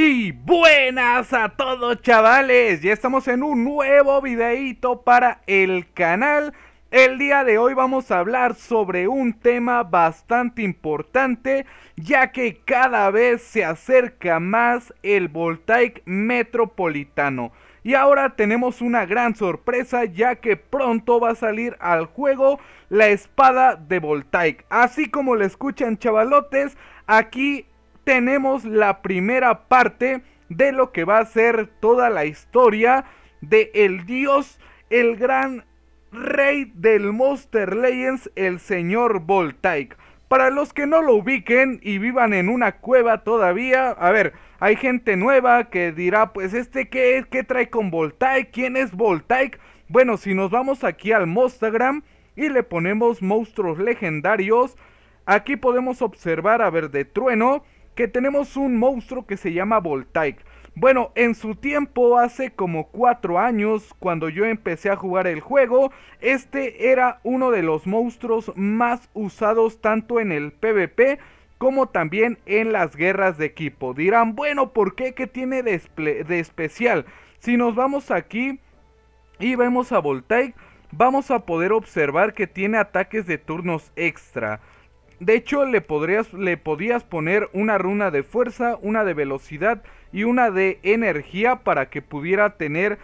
Y buenas a todos chavales, ya estamos en un nuevo videito para el canal El día de hoy vamos a hablar sobre un tema bastante importante Ya que cada vez se acerca más el Voltaic Metropolitano y ahora tenemos una gran sorpresa ya que pronto va a salir al juego la espada de Voltaic. Así como lo escuchan chavalotes, aquí tenemos la primera parte de lo que va a ser toda la historia de el dios, el gran rey del Monster Legends, el señor Voltaic. Para los que no lo ubiquen y vivan en una cueva todavía, a ver, hay gente nueva que dirá, pues este qué es, qué trae con Voltaic, quién es Voltaic. Bueno, si nos vamos aquí al mostagram y le ponemos monstruos legendarios, aquí podemos observar, a ver, de trueno, que tenemos un monstruo que se llama Voltaic. Bueno, en su tiempo, hace como 4 años, cuando yo empecé a jugar el juego, este era uno de los monstruos más usados tanto en el PvP como también en las guerras de equipo. Dirán, bueno, ¿por qué? ¿Qué tiene de, especial? Si nos vamos aquí y vemos a Voltaic, vamos a poder observar que tiene ataques de turnos extra. De hecho, le, podrías, le podías poner una runa de fuerza, una de velocidad y una de energía para que pudiera tener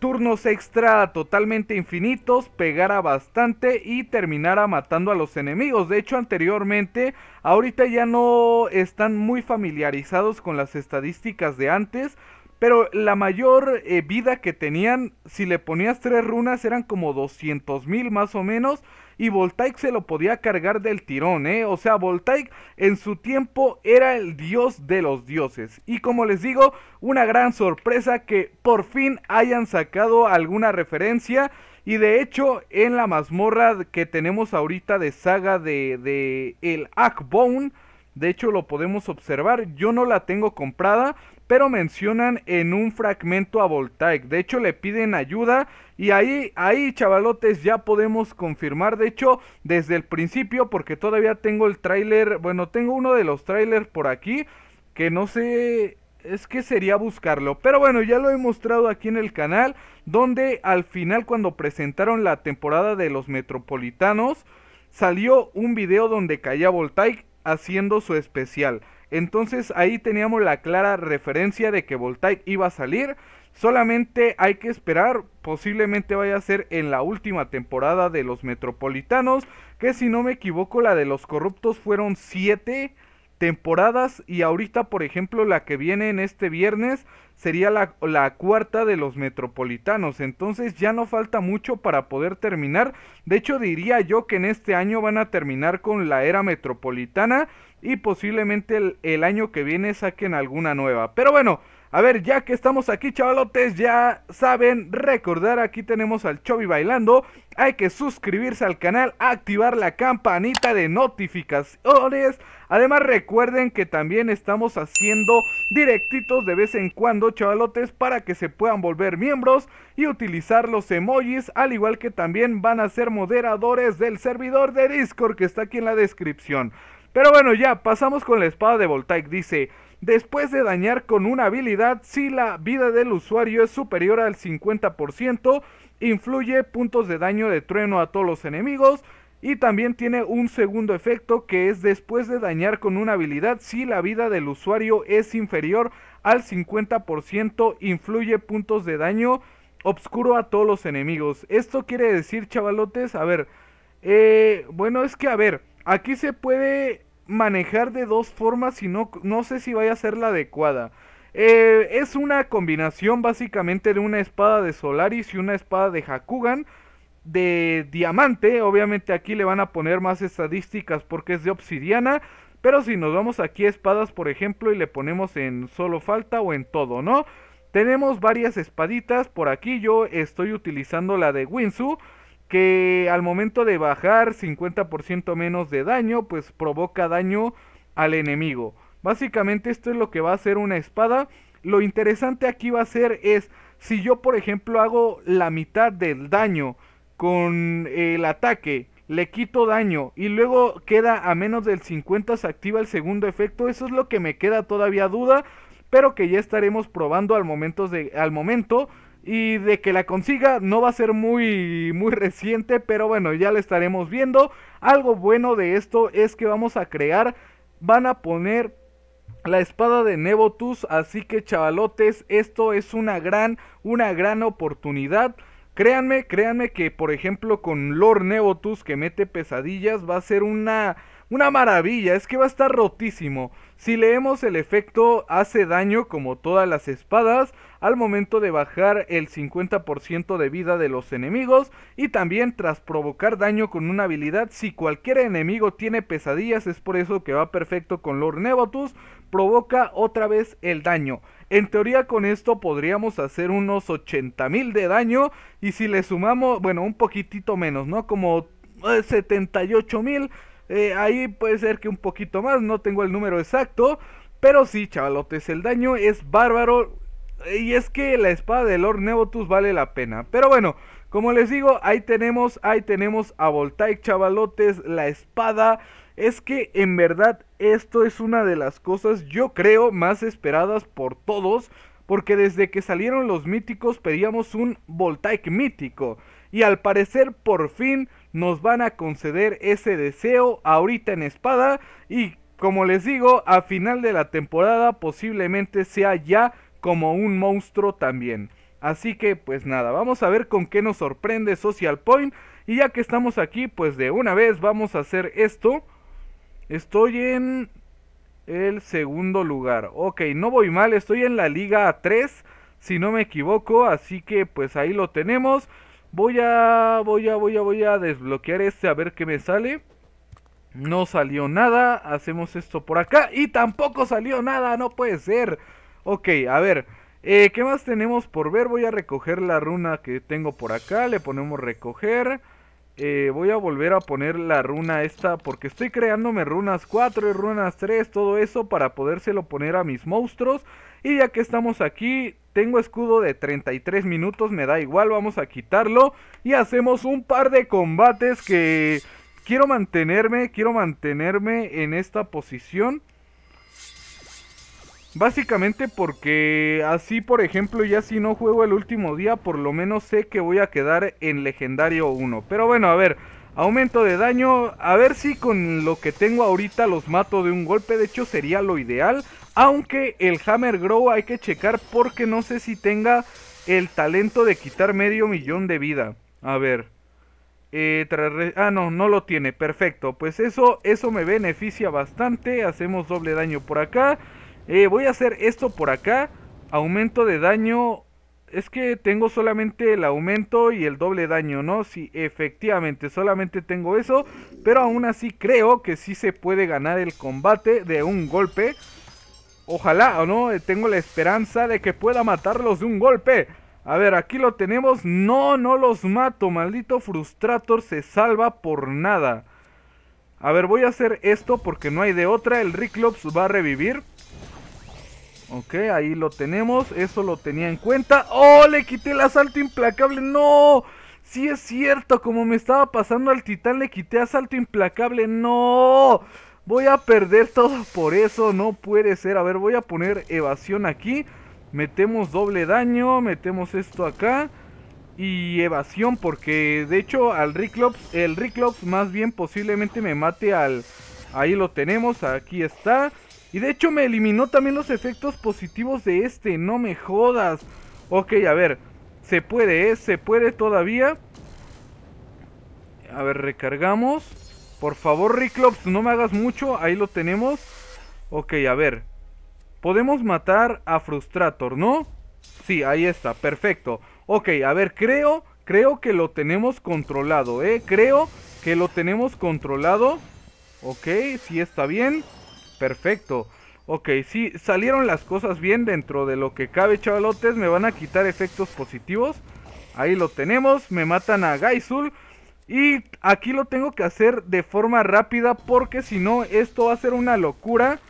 turnos extra totalmente infinitos, pegara bastante y terminara matando a los enemigos. De hecho, anteriormente, ahorita ya no están muy familiarizados con las estadísticas de antes, pero la mayor eh, vida que tenían, si le ponías tres runas, eran como 200.000 mil más o menos. Y Voltaic se lo podía cargar del tirón, ¿eh? O sea, Voltaic en su tiempo era el dios de los dioses. Y como les digo, una gran sorpresa que por fin hayan sacado alguna referencia. Y de hecho, en la mazmorra que tenemos ahorita de saga de, de el Ackbone de hecho, lo podemos observar. Yo no la tengo comprada, pero mencionan en un fragmento a Voltaic. De hecho, le piden ayuda y ahí, ahí, chavalotes, ya podemos confirmar. De hecho, desde el principio, porque todavía tengo el tráiler, bueno, tengo uno de los trailers por aquí, que no sé, es que sería buscarlo. Pero bueno, ya lo he mostrado aquí en el canal, donde al final cuando presentaron la temporada de los Metropolitanos, salió un video donde caía Voltaic haciendo su especial. Entonces ahí teníamos la clara referencia de que Voltaic iba a salir. Solamente hay que esperar, posiblemente vaya a ser en la última temporada de los Metropolitanos, que si no me equivoco la de los corruptos fueron 7 temporadas y ahorita, por ejemplo, la que viene en este viernes sería la, cuarta de los metropolitanos. Entonces ya no falta mucho para poder terminar. De hecho, diría yo que en este año van a terminar con la era metropolitana y posiblemente el, el año que viene saquen alguna nueva. Pero bueno. A ver, ya que estamos aquí, chavalotes, ya saben, recordar, aquí tenemos al Chobi bailando. Hay que suscribirse al canal, activar la campanita de notificaciones, Además, recuerden que también estamos haciendo directitos de vez en cuando, chavalotes, para que se puedan volver miembros y utilizar los emojis, al igual que también van a ser moderadores del servidor de Discord que está aquí en la descripción. Pero bueno, ya pasamos con la espada de Voltaic. Dice: Después de dañar con una habilidad, si la vida del usuario es superior al 50%, influye puntos de daño de trueno a todos los enemigos. Y también tiene un segundo efecto que es después de dañar con una habilidad si la vida del usuario es inferior al 50% influye puntos de daño obscuro a todos los enemigos. Esto quiere decir chavalotes, a ver, eh, bueno es que a ver, aquí se puede manejar de dos formas y no, no sé si vaya a ser la adecuada. Eh, es una combinación básicamente de una espada de Solaris y una espada de Hakugan de diamante. Obviamente aquí le van a poner más estadísticas porque es de obsidiana. Pero si nos vamos aquí a espadas, por ejemplo, y le ponemos en solo falta o en todo, ¿no? Tenemos varias espaditas. Por aquí yo estoy utilizando la de Winsu. Que al momento de bajar 50% menos de daño, pues provoca daño al enemigo. Básicamente esto es lo que va a hacer una espada. Lo interesante aquí va a ser es, si yo por ejemplo hago la mitad del daño con el ataque, le quito daño y luego queda a menos del 50 se activa el segundo efecto, eso es lo que me queda todavía duda, pero que ya estaremos probando al momento de, al momento y de que la consiga no va a ser muy muy reciente, pero bueno, ya la estaremos viendo. Algo bueno de esto es que vamos a crear van a poner la espada de Nebotus, así que chavalotes, esto es una gran una gran oportunidad Créanme, créanme que por ejemplo con Lord Nevotus que mete pesadillas va a ser una, una maravilla, es que va a estar rotísimo. Si leemos el efecto hace daño como todas las espadas al momento de bajar el 50% de vida de los enemigos y también tras provocar daño con una habilidad si cualquier enemigo tiene pesadillas es por eso que va perfecto con Lord Nevotus provoca otra vez el daño. En teoría con esto podríamos hacer unos 80 mil de daño y si le sumamos, bueno, un poquitito menos, ¿no? Como 78 eh, mil, eh, ahí puede ser que un poquito más, no tengo el número exacto, pero sí, chavalotes, el daño es bárbaro y es que la espada de Lord Nebotus vale la pena. Pero bueno, como les digo, ahí tenemos, ahí tenemos a Voltaic, chavalotes, la espada. Es que en verdad esto es una de las cosas, yo creo, más esperadas por todos, porque desde que salieron los míticos pedíamos un Voltaic mítico, y al parecer por fin nos van a conceder ese deseo ahorita en espada, y como les digo, a final de la temporada posiblemente sea ya como un monstruo también. Así que pues nada, vamos a ver con qué nos sorprende Social Point. Y ya que estamos aquí, pues de una vez vamos a hacer esto. Estoy en el segundo lugar. Ok, no voy mal, estoy en la Liga 3, si no me equivoco, así que pues ahí lo tenemos. Voy a, voy a, voy a, voy a desbloquear este a ver qué me sale. No salió nada, hacemos esto por acá y tampoco salió nada, no puede ser. Ok, a ver, eh, ¿qué más tenemos por ver? Voy a recoger la runa que tengo por acá, le ponemos recoger... Eh, voy a volver a poner la runa esta porque estoy creándome runas 4 y runas 3, todo eso para podérselo poner a mis monstruos. Y ya que estamos aquí, tengo escudo de 33 minutos, me da igual, vamos a quitarlo y hacemos un par de combates que quiero mantenerme, quiero mantenerme en esta posición. Básicamente porque así, por ejemplo, ya si no juego el último día, por lo menos sé que voy a quedar en legendario 1. Pero bueno, a ver, aumento de daño, a ver si con lo que tengo ahorita los mato de un golpe, de hecho sería lo ideal. Aunque el Hammer Grow hay que checar porque no sé si tenga el talento de quitar medio millón de vida. A ver. Eh, ah, no, no lo tiene. Perfecto. Pues eso, eso me beneficia bastante. Hacemos doble daño por acá. Eh, voy a hacer esto por acá. Aumento de daño. Es que tengo solamente el aumento y el doble daño, ¿no? Sí, efectivamente, solamente tengo eso. Pero aún así creo que sí se puede ganar el combate de un golpe. Ojalá, ¿o no? Eh, tengo la esperanza de que pueda matarlos de un golpe. A ver, aquí lo tenemos. No, no los mato. Maldito Frustrator se salva por nada. A ver, voy a hacer esto porque no hay de otra. El Riclops va a revivir. Ok, ahí lo tenemos. Eso lo tenía en cuenta. ¡Oh! Le quité el asalto implacable. ¡No! Sí es cierto, como me estaba pasando al titán le quité asalto implacable. ¡No! Voy a perder todo por eso. No puede ser. A ver, voy a poner evasión aquí. Metemos doble daño. Metemos esto acá. Y evasión porque de hecho al Riclops, el Riclops más bien posiblemente me mate al... Ahí lo tenemos, aquí está. Y de hecho me eliminó también los efectos positivos de este, no me jodas. Ok, a ver, se puede, ¿eh? Se puede todavía. A ver, recargamos. Por favor, Riclops, no me hagas mucho, ahí lo tenemos. Ok, a ver. Podemos matar a Frustrator, ¿no? Sí, ahí está, perfecto. Ok, a ver, creo, creo que lo tenemos controlado, ¿eh? Creo que lo tenemos controlado. Ok, sí está bien perfecto. Ok, sí, salieron las cosas bien dentro de lo que cabe, chavalotes. Me van a quitar efectos positivos. Ahí lo tenemos, me matan a Gaisul. Y aquí lo tengo que hacer de forma rápida porque si no esto va a ser una locura.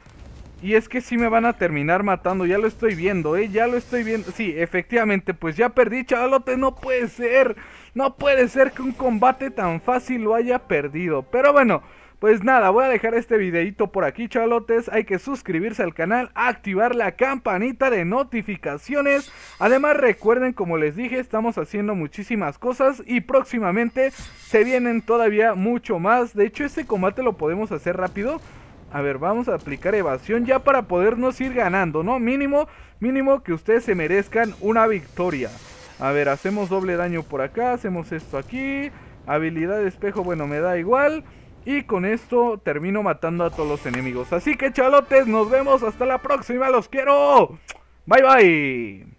Y es que sí me van a terminar matando, ya lo estoy viendo, eh, ya lo estoy viendo. Sí, efectivamente, pues ya perdí, chavalotes, no puede ser. No puede ser que un combate tan fácil lo haya perdido. Pero bueno, pues nada, voy a dejar este videito por aquí, chalotes. Hay que suscribirse al canal, activar la campanita de notificaciones. Además, recuerden, como les dije, estamos haciendo muchísimas cosas y próximamente se vienen todavía mucho más. De hecho, este combate lo podemos hacer rápido. A ver, vamos a aplicar evasión ya para podernos ir ganando, ¿no? Mínimo, mínimo que ustedes se merezcan una victoria. A ver, hacemos doble daño por acá, hacemos esto aquí. Habilidad de espejo, bueno, me da igual. Y con esto termino matando a todos los enemigos. Así que chalotes, nos vemos hasta la próxima. Los quiero. Bye bye.